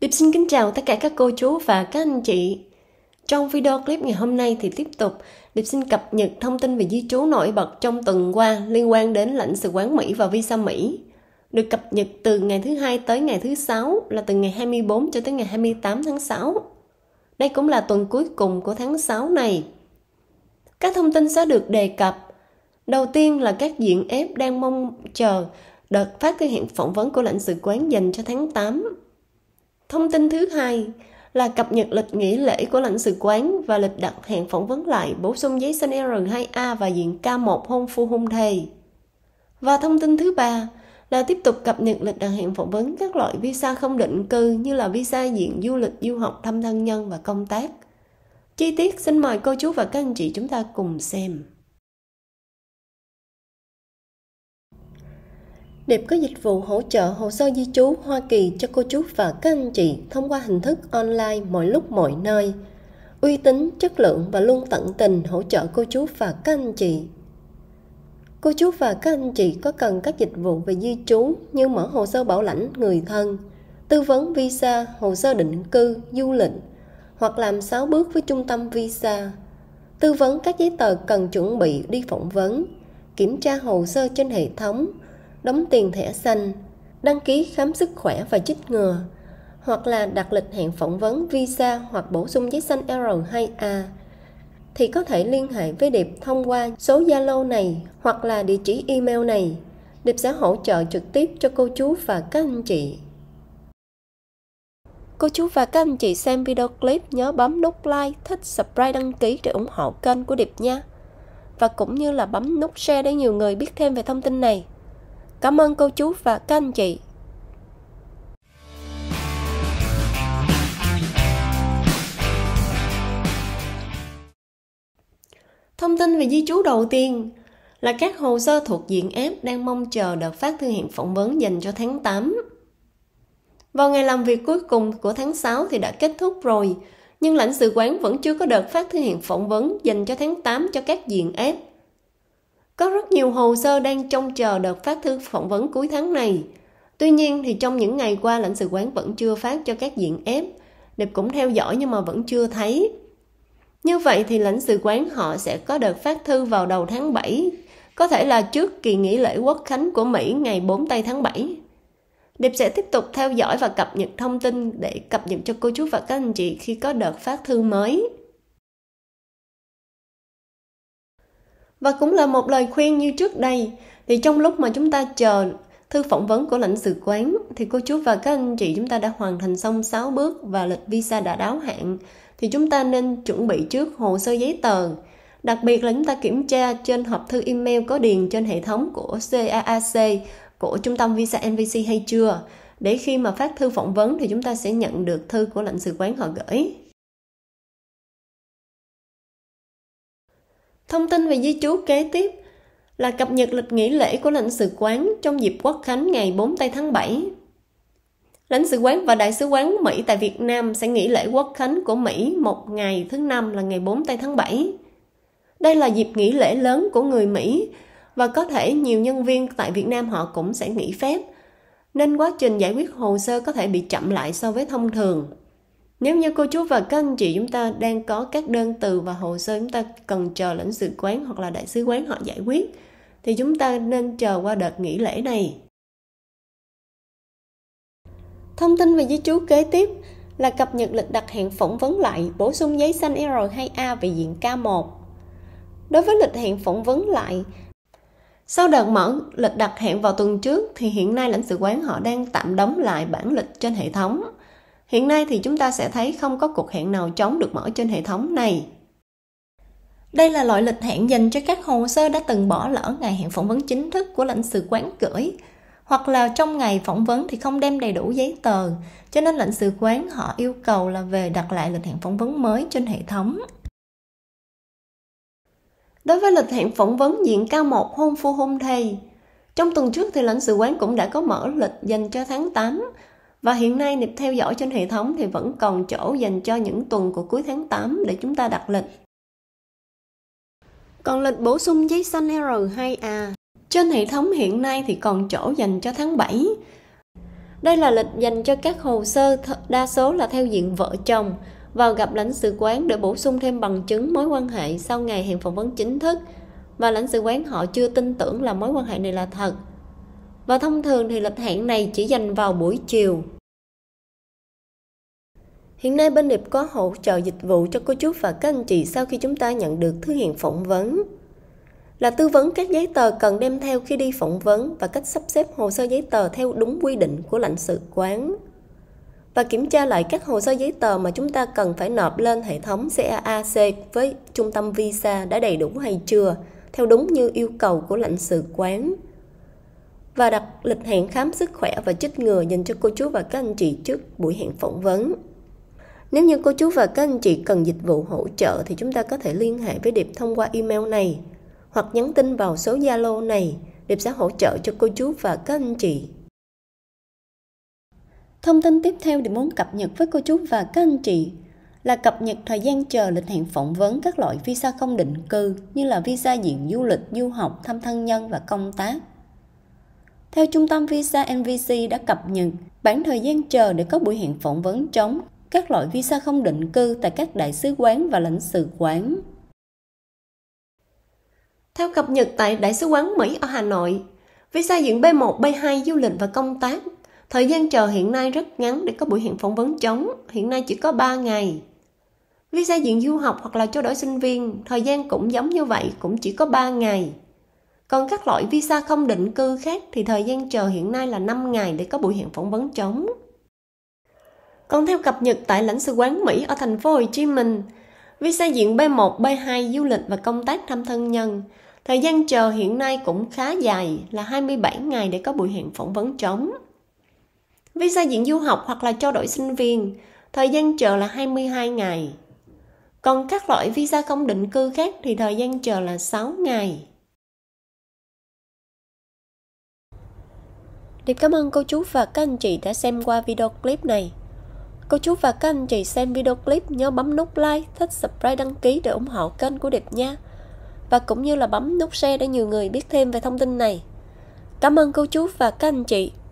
điệp xin kính chào tất cả các cô chú và các anh chị. Trong video clip ngày hôm nay thì tiếp tục Điệp xin cập nhật thông tin về di trú nổi bật trong tuần qua liên quan đến lãnh sự quán Mỹ và visa Mỹ. Được cập nhật từ ngày thứ hai tới ngày thứ sáu là từ ngày 24 cho tới ngày 28 tháng 6. Đây cũng là tuần cuối cùng của tháng 6 này. Các thông tin sẽ được đề cập. Đầu tiên là các diện ép đang mong chờ đợt phát cái hiện phỏng vấn của lãnh sự quán dành cho tháng 8 Thông tin thứ hai là cập nhật lịch nghỉ lễ của lãnh sự quán và lịch đặt hẹn phỏng vấn lại bổ sung giấy sinh R2A và diện K1 hôn phu hôn thề. Và thông tin thứ ba là tiếp tục cập nhật lịch đặt hẹn phỏng vấn các loại visa không định cư như là visa diện du lịch, du học, thăm thân nhân và công tác. Chi tiết xin mời cô chú và các anh chị chúng ta cùng xem. Đẹp có dịch vụ hỗ trợ hồ sơ di trú Hoa Kỳ cho cô chú và các anh chị thông qua hình thức online mọi lúc mọi nơi. Uy tín, chất lượng và luôn tận tình hỗ trợ cô chú và các anh chị. Cô chú và các anh chị có cần các dịch vụ về di trú như mở hồ sơ bảo lãnh người thân, tư vấn visa, hồ sơ định cư, du lịch hoặc làm 6 bước với trung tâm visa, tư vấn các giấy tờ cần chuẩn bị đi phỏng vấn, kiểm tra hồ sơ trên hệ thống – đóng tiền thẻ xanh, đăng ký khám sức khỏe và chích ngừa, hoặc là đặt lịch hẹn phỏng vấn visa hoặc bổ sung giấy xanh R2A thì có thể liên hệ với Điệp thông qua số Zalo này hoặc là địa chỉ email này. Điệp sẽ hỗ trợ trực tiếp cho cô chú và các anh chị. Cô chú và các anh chị xem video clip nhớ bấm nút like, thích, subscribe, đăng ký để ủng hộ kênh của Điệp nha. Và cũng như là bấm nút share để nhiều người biết thêm về thông tin này. Cảm ơn cô chú và các anh chị Thông tin về di chú đầu tiên là các hồ sơ thuộc diện ép đang mong chờ đợt phát thư hiện phỏng vấn dành cho tháng 8. Vào ngày làm việc cuối cùng của tháng 6 thì đã kết thúc rồi, nhưng lãnh sự quán vẫn chưa có đợt phát thư hiện phỏng vấn dành cho tháng 8 cho các diện ép. Có rất nhiều hồ sơ đang trông chờ đợt phát thư phỏng vấn cuối tháng này. Tuy nhiên thì trong những ngày qua lãnh sự quán vẫn chưa phát cho các diện ép. Điệp cũng theo dõi nhưng mà vẫn chưa thấy. Như vậy thì lãnh sự quán họ sẽ có đợt phát thư vào đầu tháng 7, có thể là trước kỳ nghỉ lễ quốc khánh của Mỹ ngày 4 tây tháng 7. Điệp sẽ tiếp tục theo dõi và cập nhật thông tin để cập nhật cho cô chú và các anh chị khi có đợt phát thư mới. Và cũng là một lời khuyên như trước đây, thì trong lúc mà chúng ta chờ thư phỏng vấn của lãnh sự quán thì cô chú và các anh chị chúng ta đã hoàn thành xong 6 bước và lịch visa đã đáo hạn thì chúng ta nên chuẩn bị trước hồ sơ giấy tờ đặc biệt là chúng ta kiểm tra trên hộp thư email có điền trên hệ thống của CAAC của trung tâm visa NVC hay chưa để khi mà phát thư phỏng vấn thì chúng ta sẽ nhận được thư của lãnh sự quán họ gửi Thông tin về di trú kế tiếp là cập nhật lịch nghỉ lễ của lãnh sự quán trong dịp Quốc khánh ngày 4 tây tháng 7. Lãnh sự quán và đại sứ quán Mỹ tại Việt Nam sẽ nghỉ lễ Quốc khánh của Mỹ một ngày thứ năm là ngày 4 tây tháng 7. Đây là dịp nghỉ lễ lớn của người Mỹ và có thể nhiều nhân viên tại Việt Nam họ cũng sẽ nghỉ phép, nên quá trình giải quyết hồ sơ có thể bị chậm lại so với thông thường. Nếu như cô chú và các anh chị chúng ta đang có các đơn từ và hồ sơ chúng ta cần chờ lãnh sự quán hoặc là đại sứ quán họ giải quyết thì chúng ta nên chờ qua đợt nghỉ lễ này. Thông tin về di chú kế tiếp là cập nhật lịch đặt hẹn phỏng vấn lại, bổ sung giấy xanh R2A về diện K1. Đối với lịch hẹn phỏng vấn lại, sau đợt mở lịch đặt hẹn vào tuần trước thì hiện nay lãnh sự quán họ đang tạm đóng lại bản lịch trên hệ thống Hiện nay thì chúng ta sẽ thấy không có cuộc hẹn nào trống được mở trên hệ thống này. Đây là loại lịch hẹn dành cho các hồ sơ đã từng bỏ lỡ ngày hẹn phỏng vấn chính thức của lãnh sự quán gửi hoặc là trong ngày phỏng vấn thì không đem đầy đủ giấy tờ cho nên lãnh sự quán họ yêu cầu là về đặt lại lịch hẹn phỏng vấn mới trên hệ thống. Đối với lịch hẹn phỏng vấn diện cao một hôn phu hôn thầy, trong tuần trước thì lãnh sự quán cũng đã có mở lịch dành cho tháng 8 và hiện nay nịp theo dõi trên hệ thống thì vẫn còn chỗ dành cho những tuần của cuối tháng 8 để chúng ta đặt lịch. Còn lịch bổ sung giấy xanh R2A à? trên hệ thống hiện nay thì còn chỗ dành cho tháng 7. Đây là lịch dành cho các hồ sơ đa số là theo diện vợ chồng vào gặp lãnh sự quán để bổ sung thêm bằng chứng mối quan hệ sau ngày hẹn phỏng vấn chính thức và lãnh sự quán họ chưa tin tưởng là mối quan hệ này là thật và thông thường thì lịch hẹn này chỉ dành vào buổi chiều. Hiện nay bên đẹp có hỗ trợ dịch vụ cho cô chú và các anh chị sau khi chúng ta nhận được thư hẹn phỏng vấn. Là tư vấn các giấy tờ cần đem theo khi đi phỏng vấn và cách sắp xếp hồ sơ giấy tờ theo đúng quy định của lãnh sự quán. Và kiểm tra lại các hồ sơ giấy tờ mà chúng ta cần phải nộp lên hệ thống CAAC với trung tâm visa đã đầy đủ hay chưa, theo đúng như yêu cầu của lãnh sự quán và đặt lịch hẹn khám sức khỏe và chích ngừa dành cho cô chú và các anh chị trước buổi hẹn phỏng vấn. Nếu như cô chú và các anh chị cần dịch vụ hỗ trợ thì chúng ta có thể liên hệ với Điệp thông qua email này hoặc nhắn tin vào số Zalo này, Điệp sẽ hỗ trợ cho cô chú và các anh chị. Thông tin tiếp theo Điệp muốn cập nhật với cô chú và các anh chị là cập nhật thời gian chờ lịch hẹn phỏng vấn các loại visa không định cư như là visa diện du lịch, du học, thăm thân nhân và công tác. Theo trung tâm visa NVC đã cập nhật, bản thời gian chờ để có buổi hẹn phỏng vấn trống các loại visa không định cư tại các đại sứ quán và lãnh sự quán. Theo cập nhật tại Đại sứ quán Mỹ ở Hà Nội, visa diện B1, B2 du lịch và công tác, thời gian chờ hiện nay rất ngắn để có buổi hẹn phỏng vấn trống, hiện nay chỉ có 3 ngày. Visa diện du học hoặc là cho đổi sinh viên, thời gian cũng giống như vậy, cũng chỉ có 3 ngày. Còn các loại visa không định cư khác thì thời gian chờ hiện nay là 5 ngày để có buổi hẹn phỏng vấn trống. Còn theo cập nhật tại lãnh sự quán Mỹ ở thành phố Hồ Chí Minh, visa diện B1, B2 du lịch và công tác thăm thân nhân, thời gian chờ hiện nay cũng khá dài là 27 ngày để có buổi hẹn phỏng vấn trống. Visa diện du học hoặc là trao đổi sinh viên, thời gian chờ là 22 ngày. Còn các loại visa không định cư khác thì thời gian chờ là 6 ngày. Điệp cảm ơn cô chú và các anh chị đã xem qua video clip này. Cô chú và các anh chị xem video clip nhớ bấm nút like, thích subscribe, đăng ký để ủng hộ kênh của Điệp nha. Và cũng như là bấm nút share để nhiều người biết thêm về thông tin này. Cảm ơn cô chú và các anh chị.